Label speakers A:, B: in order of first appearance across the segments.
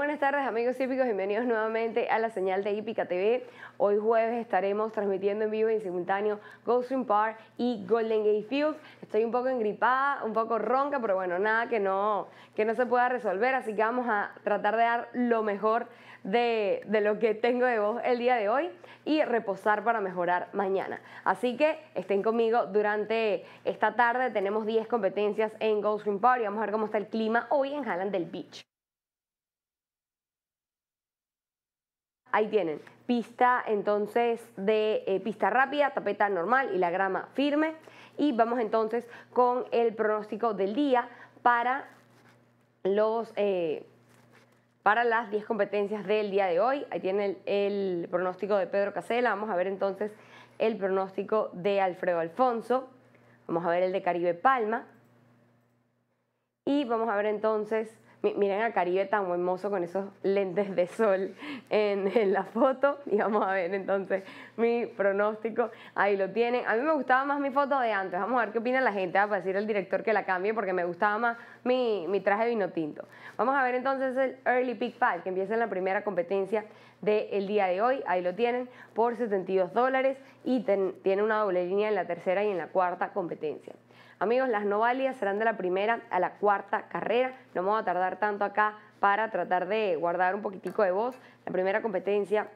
A: buenas tardes amigos hípicos, bienvenidos nuevamente a la señal de Hípica TV. Hoy jueves estaremos transmitiendo en vivo y en simultáneo Goldstream Park y Golden Gate Fields. Estoy un poco engripada, un poco ronca, pero bueno, nada que no, que no se pueda resolver, así que vamos a tratar de dar lo mejor de, de lo que tengo de voz el día de hoy y reposar para mejorar mañana. Así que estén conmigo durante esta tarde, tenemos 10 competencias en Goldstream Park y vamos a ver cómo está el clima hoy en Highland del Beach. Ahí tienen. Pista entonces de eh, pista rápida, tapeta normal y la grama firme. Y vamos entonces con el pronóstico del día para, los, eh, para las 10 competencias del día de hoy. Ahí tienen el, el pronóstico de Pedro Casela. Vamos a ver entonces el pronóstico de Alfredo Alfonso. Vamos a ver el de Caribe Palma. Y vamos a ver entonces miren a Caribe tan hermoso con esos lentes de sol en, la foto. Y vamos a ver entonces mi pronóstico. Ahí lo tienen. A mí me gustaba más mi foto de antes. Vamos a ver qué opina la gente. Va a decir el director que la cambie porque me gustaba más mi, traje de vino tinto. Vamos a ver entonces el Early Pick five que empieza en la primera competencia del día de hoy. Ahí lo tienen por 72 dólares y tiene una doble línea en la tercera y en la cuarta competencia. Amigos, las novalias serán de la primera a la cuarta carrera. No voy a tardar tanto acá para tratar de guardar un poquitico de voz. La primera competencia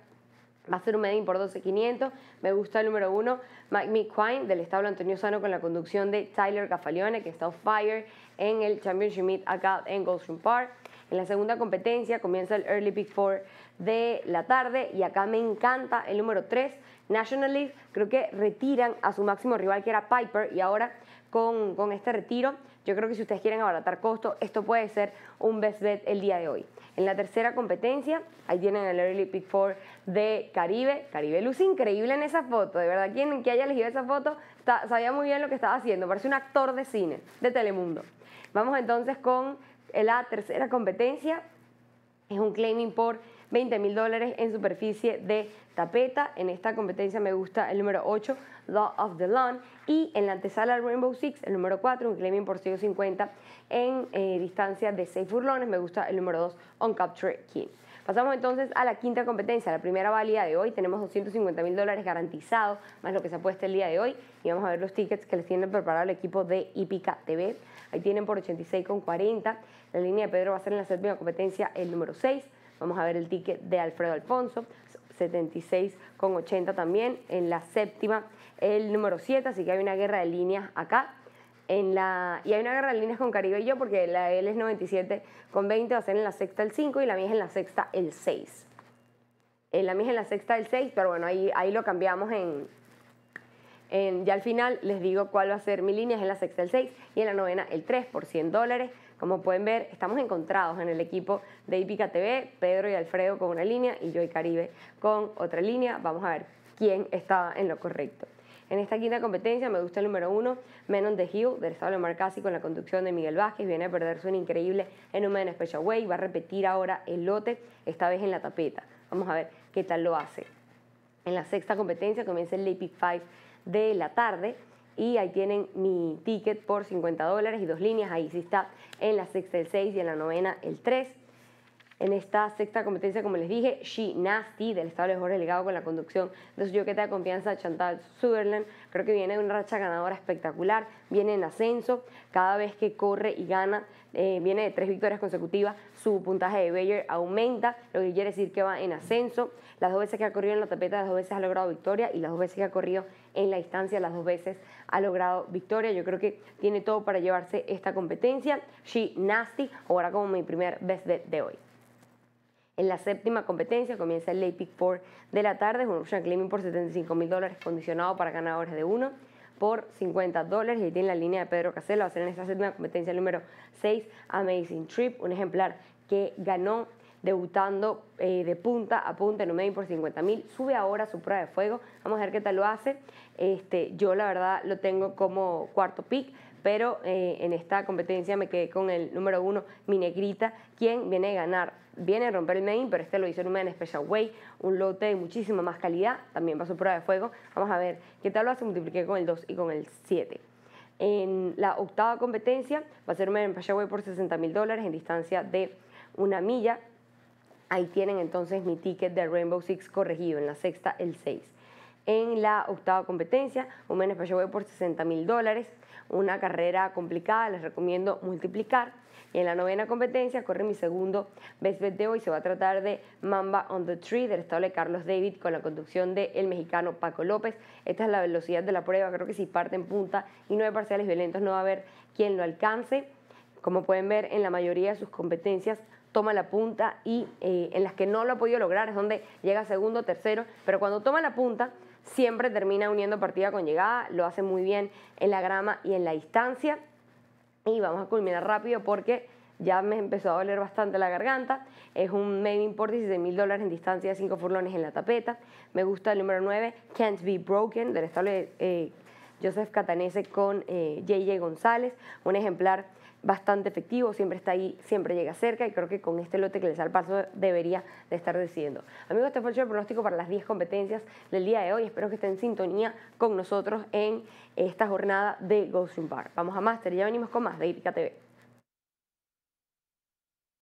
A: Va a ser un Medellín por 12.500. Me gusta el número uno, Mike McQuine, del establo Antonio Sano, con la conducción de Tyler Gafalione, que está off fire en el Championship Meet acá en Goldstream Park. En la segunda competencia comienza el Early Pick Four de la tarde y acá me encanta el número 3, National League. Creo que retiran a su máximo rival que era Piper y ahora con, este retiro, yo creo que si ustedes quieren abaratar costo, esto puede ser un best bet el día de hoy. En la tercera competencia, ahí tienen el Early Pick 4 de Caribe. Caribe luz increíble en esa foto, de verdad, quien que haya elegido esa foto sabía muy bien lo que estaba haciendo, parece un actor de cine, de Telemundo. Vamos entonces con la tercera competencia. Es un claiming por $20,000 mil dólares en superficie de tapeta. En esta competencia me gusta el número 8, Law of the Lawn. Y en la antesala Rainbow Six, el número 4, un claiming por 150 en eh, distancia de 6 furlones. Me gusta el número 2, On Capture King. Pasamos entonces a la quinta competencia, la primera válida de hoy. Tenemos 250 mil dólares garantizados, más lo que se apuesta el día de hoy. Y vamos a ver los tickets que les tiene preparado el equipo de Ipica TV. Ahí tienen por 86,40. La línea de Pedro va a ser en la séptima competencia el número 6. Vamos a ver el ticket de Alfredo Alfonso, 76,80 también. En la séptima, el número 7. Así que hay una guerra de líneas acá. En la, y hay una guerra de líneas con Caribe y yo, porque la L él es 97 con 20, va a ser en la sexta el 5 y la mía es en la sexta el 6. En eh, la mía es en la sexta el 6, pero bueno, ahí, ahí lo cambiamos en, en, Ya al final les digo cuál va a ser mi línea, es en la sexta el 6 y en la novena el 3 por 100 dólares. Como pueden ver, estamos encontrados en el equipo de Ipica TV, Pedro y Alfredo con una línea y yo y Caribe con otra línea. Vamos a ver quién estaba en lo correcto. En esta quinta competencia me gusta el número uno, Menon de the Hill, del establo Marcasi, con la conducción de Miguel Vázquez. Viene a perderse un increíble en un en Special Way. Va a repetir ahora el lote, esta vez en la tapeta. Vamos a ver qué tal lo hace. En la sexta competencia comienza el Late 5 de la tarde. Y ahí tienen mi ticket por 50 dólares y dos líneas. Ahí sí está en la sexta el 6 y en la novena el 3 en esta sexta competencia, como les dije, She Nasty del de Jorge Legado con la conducción de su yoqueta de confianza Chantal Sutherland. Creo que viene de una racha ganadora espectacular, viene en ascenso, cada vez que corre y gana, eh, viene de tres victorias consecutivas, su puntaje de Bayer aumenta, lo que quiere decir que va en ascenso. Las dos veces que ha corrido en la tapeta, las dos veces ha logrado victoria y las dos veces que ha corrido en la distancia, las dos veces ha logrado victoria. Yo creo que tiene todo para llevarse esta competencia. She Nasty, ahora como mi primer best bet de hoy. En la séptima competencia comienza el Late Pick 4 de la tarde, es un option Climbing por 75 mil dólares condicionado para ganadores de uno por 50 dólares. Y ahí tiene la línea de Pedro Caselo. Va a ser en esta séptima competencia número 6, Amazing Trip, un ejemplar que ganó debutando eh, de punta a punta en un main por 50 mil. Sube ahora su prueba de fuego. Vamos a ver qué tal lo hace. Este, yo la verdad lo tengo como cuarto pick, pero eh, en esta competencia me quedé con el número uno, mi negrita, quien viene a ganar, viene a romper el main, pero este lo hizo en un Special Way, un lote de muchísima más calidad, también pasó prueba de fuego, vamos a ver qué tal lo hace, multipliqué con el 2 y con el 7. En la octava competencia va a ser un Special Way por 60 mil dólares en distancia de una milla, Ahí tienen entonces mi ticket de Rainbow Six corregido, en la sexta el 6. En la octava competencia, un yo voy por 60 mil dólares, una carrera complicada, les recomiendo multiplicar. Y en la novena competencia corre mi segundo best bet de hoy, se va a tratar de Mamba on the Tree del estable Carlos David con la conducción del mexicano Paco López. Esta es la velocidad de la prueba, creo que si parte en punta y nueve parciales violentos no va a haber quien lo alcance. Como pueden ver, en la mayoría de sus competencias toma la punta y eh, en las que no lo ha podido lograr es donde llega segundo, tercero, pero cuando toma la punta siempre termina uniendo partida con llegada, lo hace muy bien en la grama y en la distancia. Y vamos a culminar rápido porque ya me empezó a doler bastante la garganta. Es un main import de mil dólares en distancia de 5 furlones en la tapeta. Me gusta el número 9, Can't Be Broken, del estable eh, Joseph Catanese con JJ eh, González. Un ejemplar bastante efectivo, siempre está ahí, siempre llega cerca y creo que con este lote que les da paso debería de estar decidiendo. Amigos, este fue el pronóstico para las 10 competencias del día de hoy. Espero que estén en sintonía con nosotros en esta jornada de Ghost Bar. Vamos a Master, ya venimos con más de Irika TV.